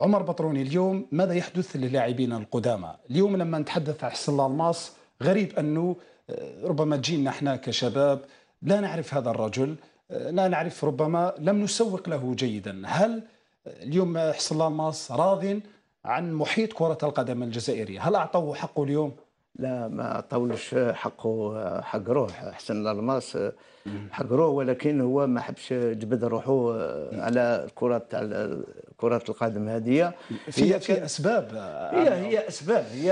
عمر بطروني اليوم ماذا يحدث للاعبين القدامى اليوم لما نتحدث عن حسن الماس غريب أنه آه، ربما تجينا احنا كشباب لا نعرف هذا الرجل آه، لا نعرف ربما لم نسوق له جيدا هل آه، اليوم حسن الماس راض عن محيط كرة القدم الجزائرية هل أعطوه حقه اليوم؟ لا ما طولش حقه حق روح حسن الالماس حق روح ولكن هو ما حبش جبد روحه على الكره تاع كره القدم هذه هي في اسباب هي هي اسباب هي